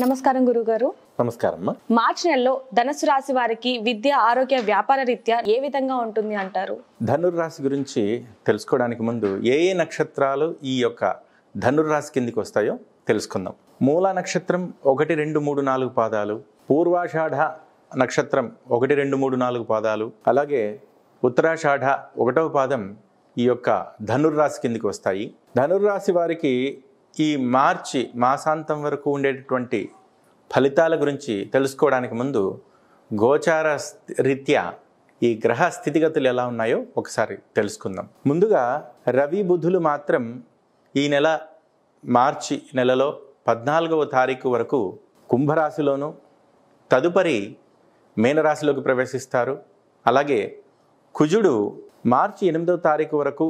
నమస్కారం గురుగారు నమస్కారం మార్చి నెలలో ధనుసు రాశి వారికి విద్య ఆరోగ్య వ్యాపార రీత్యా ఏ విధంగా ఉంటుంది అంటారు ధనుర్రాశి గురించి తెలుసుకోవడానికి ముందు ఏ ఏ నక్షత్రాలు ఈ యొక్క ధనుర్రాశి కిందికి వస్తాయో తెలుసుకుందాం మూల నక్షత్రం ఒకటి రెండు మూడు నాలుగు పాదాలు పూర్వాషాఢ నక్షత్రం ఒకటి రెండు మూడు నాలుగు పాదాలు అలాగే ఉత్తరాషాఢ ఒకటవ పాదం ఈ యొక్క ధనుర్రాశి కిందికి వస్తాయి ధనుర్రాశి వారికి ఈ మార్చి మాసాంతం వరకు ఉండేటటువంటి ఫలితాల గురించి తెలుసుకోవడానికి ముందు గోచార రీత్యా ఈ గ్రహ స్థితిగతులు ఎలా ఉన్నాయో ఒకసారి తెలుసుకుందాం ముందుగా రవి బుధులు మాత్రం ఈ నెల మార్చి నెలలో పద్నాలుగవ తారీఖు వరకు కుంభరాశిలోను తదుపరి మీనరాశిలోకి ప్రవేశిస్తారు అలాగే కుజుడు మార్చి ఎనిమిదవ తారీఖు వరకు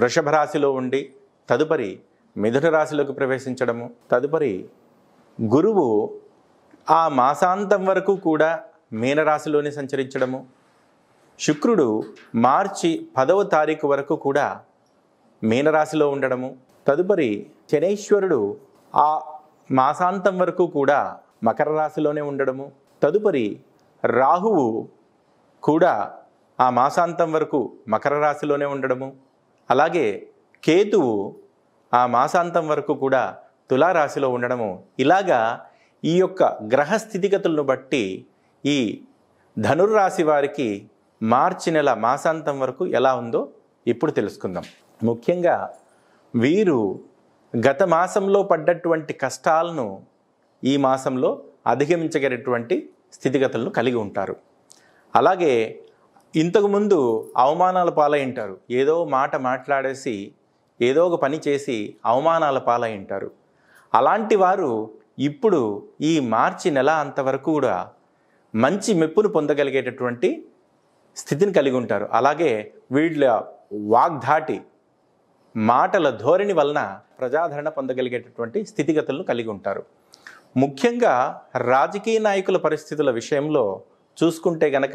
వృషభ రాశిలో ఉండి తదుపరి మిథున రాశిలోకి ప్రవేశించడము తదుపరి గురువు ఆ మాసాంతం వరకు కూడా మీనరాశిలోనే సంచరించడము శుక్రుడు మార్చి పదవ తారీఖు వరకు కూడా మీనరాశిలో ఉండడము తదుపరి శనైశ్వరుడు ఆ మాసాంతం వరకు కూడా మకర రాశిలోనే ఉండడము తదుపరి రాహువు కూడా ఆ మాసాంతం వరకు మకర రాశిలోనే ఉండడము అలాగే కేతువు ఆ మాసాంతం వరకు కూడా తులారాశిలో ఉండడము ఇలాగా ఈ యొక్క గ్రహ స్థితిగతులను బట్టి ఈ ధనుర్రాశి వారికి మార్చి నెల మాసాంతం వరకు ఎలా ఉందో ఇప్పుడు తెలుసుకుందాం ముఖ్యంగా వీరు గత మాసంలో పడ్డటువంటి కష్టాలను ఈ మాసంలో అధిగమించగలిగినటువంటి స్థితిగతులను కలిగి ఉంటారు అలాగే ఇంతకుముందు అవమానాల పాలై ఉంటారు ఏదో మాట మాట్లాడేసి ఏదో ఒక పని చేసి అవమానాల పాలై ఉంటారు అలాంటి వారు ఇప్పుడు ఈ మార్చి నెల అంతవరకు కూడా మంచి మెప్పును పొందగలిగేటటువంటి స్థితిని కలిగి ఉంటారు అలాగే వీళ్ళ వాగ్ధాటి మాటల ధోరణి వలన ప్రజాదరణ పొందగలిగేటటువంటి స్థితిగతులను కలిగి ఉంటారు ముఖ్యంగా రాజకీయ నాయకుల పరిస్థితుల విషయంలో చూసుకుంటే గనక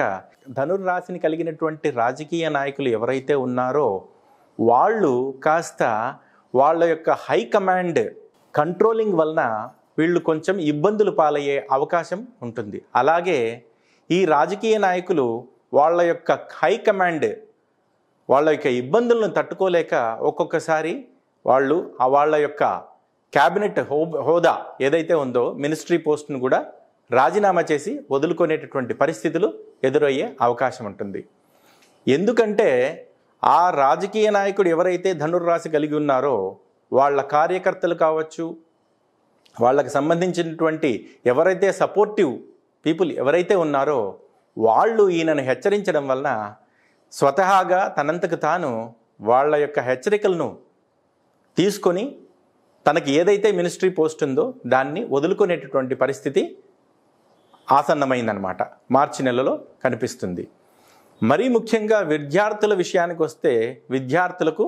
ధనుర్రాశిని కలిగినటువంటి రాజకీయ నాయకులు ఎవరైతే ఉన్నారో వాళ్ళు కాస్త వాళ్ళ యొక్క హైకమాండ్ కంట్రోలింగ్ వలన వీళ్ళు కొంచెం ఇబ్బందులు పాలయ్యే అవకాశం ఉంటుంది అలాగే ఈ రాజకీయ నాయకులు వాళ్ళ యొక్క హైకమాండ్ వాళ్ళ యొక్క ఇబ్బందులను తట్టుకోలేక ఒక్కొక్కసారి వాళ్ళు ఆ వాళ్ళ యొక్క క్యాబినెట్ హోదా ఏదైతే ఉందో మినిస్ట్రీ పోస్ట్ను కూడా రాజీనామా చేసి వదులుకునేటటువంటి పరిస్థితులు ఎదురయ్యే అవకాశం ఉంటుంది ఎందుకంటే ఆ రాజకీయ నాయకుడు ఎవరైతే ధనుర్రాశి కలిగి ఉన్నారో వాళ్ళ కార్యకర్తలు కావచ్చు వాళ్ళకి సంబంధించినటువంటి ఎవరైతే సపోర్టివ్ పీపుల్ ఎవరైతే ఉన్నారో వాళ్ళు ఈయనను హెచ్చరించడం వలన స్వతహాగా తనంతకు తాను వాళ్ళ యొక్క హెచ్చరికలను తీసుకొని తనకి ఏదైతే మినిస్ట్రీ పోస్ట్ ఉందో దాన్ని వదులుకునేటటువంటి పరిస్థితి ఆసన్నమైందనమాట మార్చి నెలలో కనిపిస్తుంది మరీ ముఖ్యంగా విద్యార్థుల విషయానికి వస్తే విద్యార్థులకు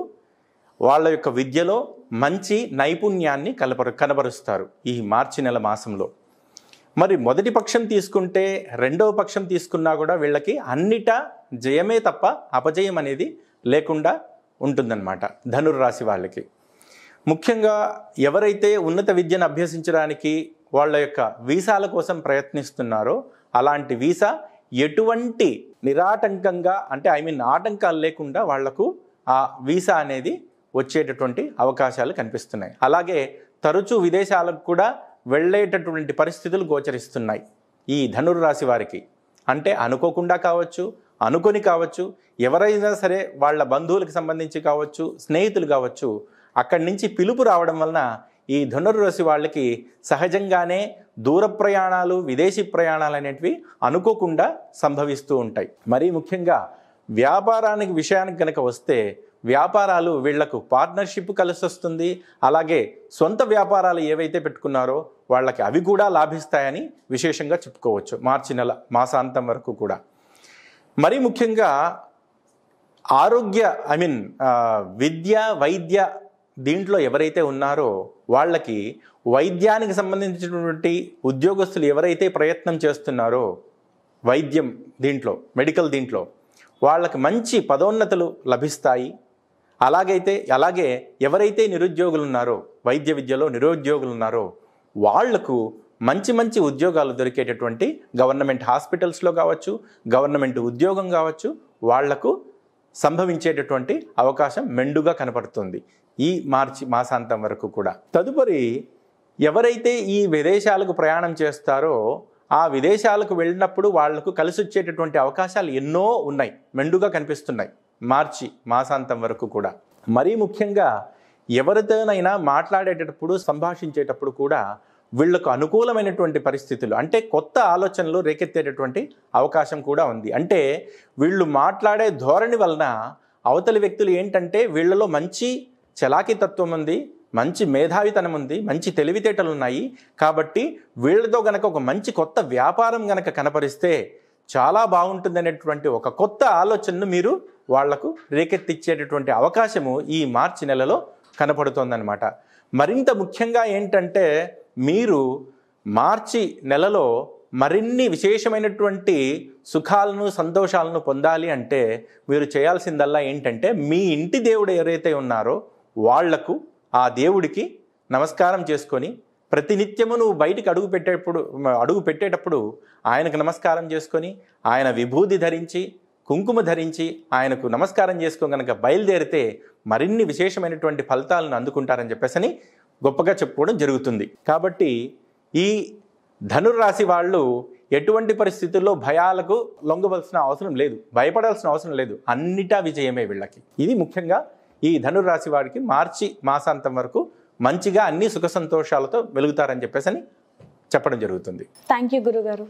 వాళ్ళ యొక్క విద్యలో మంచి నైపుణ్యాన్ని కలపరు కనబరుస్తారు ఈ మార్చి నెల మాసంలో మరి మొదటి పక్షం తీసుకుంటే రెండవ పక్షం తీసుకున్నా కూడా వీళ్ళకి అన్నిట జయమే తప్ప అపజయం అనేది లేకుండా ఉంటుందన్నమాట ధనుర్రాశి వాళ్ళకి ముఖ్యంగా ఎవరైతే ఉన్నత విద్యను అభ్యసించడానికి వాళ్ళ యొక్క వీసాల కోసం ప్రయత్నిస్తున్నారో అలాంటి వీసా ఎటువంటి నిరాటంకంగా అంటే ఐ మీన్ ఆటంకాలు లేకుండా వాళ్లకు ఆ వీసా అనేది వచ్చేటటువంటి అవకాశాలు కనిపిస్తున్నాయి అలాగే తరచూ విదేశాలకు కూడా వెళ్ళేటటువంటి పరిస్థితులు గోచరిస్తున్నాయి ఈ ధనుర్రాశి వారికి అంటే అనుకోకుండా కావచ్చు అనుకొని కావచ్చు ఎవరైనా సరే వాళ్ళ బంధువులకు సంబంధించి కావచ్చు స్నేహితులు కావచ్చు అక్కడి నుంచి పిలుపు రావడం వలన ఈ ధనుర్రాశి వాళ్ళకి సహజంగానే దూర ప్రయాణాలు విదేశీ ప్రయాణాలు అనేటివి అనుకోకుండా సంభవిస్తూ ఉంటాయి మరీ ముఖ్యంగా వ్యాపారానికి విషయానికి కనుక వస్తే వ్యాపారాలు వీళ్లకు పార్ట్నర్షిప్ కలిసి వస్తుంది అలాగే సొంత వ్యాపారాలు ఏవైతే పెట్టుకున్నారో వాళ్ళకి అవి కూడా లాభిస్తాయని విశేషంగా చెప్పుకోవచ్చు మార్చి నెల మాసాంతం వరకు కూడా మరీ ముఖ్యంగా ఆరోగ్య ఐ మీన్ విద్య వైద్య దీంట్లో ఎవరైతే ఉన్నారో వాళ్ళకి వైద్యానికి సంబంధించినటువంటి ఉద్యోగస్తులు ఎవరైతే ప్రయత్నం చేస్తున్నారో వైద్యం దీంట్లో మెడికల్ దీంట్లో వాళ్ళకి మంచి పదోన్నతులు లభిస్తాయి అలాగైతే అలాగే ఎవరైతే నిరుద్యోగులు ఉన్నారో వైద్య విద్యలో నిరుద్యోగులు ఉన్నారో వాళ్లకు మంచి మంచి ఉద్యోగాలు దొరికేటటువంటి గవర్నమెంట్ హాస్పిటల్స్లో కావచ్చు గవర్నమెంట్ ఉద్యోగం కావచ్చు వాళ్లకు సంభవించేటటువంటి అవకాశం మెండుగా కనపడుతుంది ఈ మార్చి మాసాంతం వరకు కూడా తదుపరి ఎవరైతే ఈ విదేశాలకు ప్రయాణం చేస్తారో ఆ విదేశాలకు వెళ్ళినప్పుడు వాళ్లకు కలిసి వచ్చేటటువంటి అవకాశాలు ఎన్నో ఉన్నాయి మెండుగా కనిపిస్తున్నాయి మార్చి మాసాంతం వరకు కూడా మరీ ముఖ్యంగా ఎవరితోనైనా మాట్లాడేటప్పుడు సంభాషించేటప్పుడు కూడా వీళ్లకు అనుకూలమైనటువంటి పరిస్థితులు అంటే కొత్త ఆలోచనలు రేకెత్తేటటువంటి అవకాశం కూడా ఉంది అంటే వీళ్ళు మాట్లాడే ధోరణి వలన అవతలి వ్యక్తులు ఏంటంటే వీళ్ళలో మంచి తత్వం ఉంది మంచి మేధావితనం ఉంది మంచి తెలివితేటలు ఉన్నాయి కాబట్టి వీళ్ళతో గనక ఒక మంచి కొత్త వ్యాపారం గనక కనపరిస్తే చాలా బాగుంటుందనేటువంటి ఒక కొత్త ఆలోచనను మీరు వాళ్లకు రేకెత్తిచ్చేటటువంటి అవకాశము ఈ మార్చి నెలలో కనపడుతోందనమాట మరింత ముఖ్యంగా ఏంటంటే మీరు మార్చి నెలలో మరిన్ని విశేషమైనటువంటి సుఖాలను సంతోషాలను పొందాలి అంటే మీరు చేయాల్సిందల్లా ఏంటంటే మీ ఇంటి దేవుడు ఎవరైతే ఉన్నారో వాళ్లకు ఆ దేవుడికి నమస్కారం చేసుకొని ప్రతినిత్యము నువ్వు బయటికి అడుగు పెట్టేటప్పుడు అడుగు పెట్టేటప్పుడు ఆయనకు నమస్కారం చేసుకొని ఆయన విభూది ధరించి కుంకుమ ధరించి ఆయనకు నమస్కారం చేసుకొని కనుక బయలుదేరితే మరిన్ని విశేషమైనటువంటి ఫలితాలను అందుకుంటారని చెప్పేసి గొప్పగా చెప్పుకోవడం జరుగుతుంది కాబట్టి ఈ ధనుర్రాశి వాళ్ళు ఎటువంటి పరిస్థితుల్లో భయాలకు లొంగవలసిన అవసరం లేదు భయపడాల్సిన అవసరం లేదు అన్నిటా విజయమే వీళ్ళకి ఇది ముఖ్యంగా ఈ ధనురాశి వాడికి మార్చి మాసాంతం వరకు మంచిగా అన్ని సుఖ సంతోషాలతో వెలుగుతారని చెప్పేసి అని చెప్పడం జరుగుతుంది థ్యాంక్ యూ గురుగారు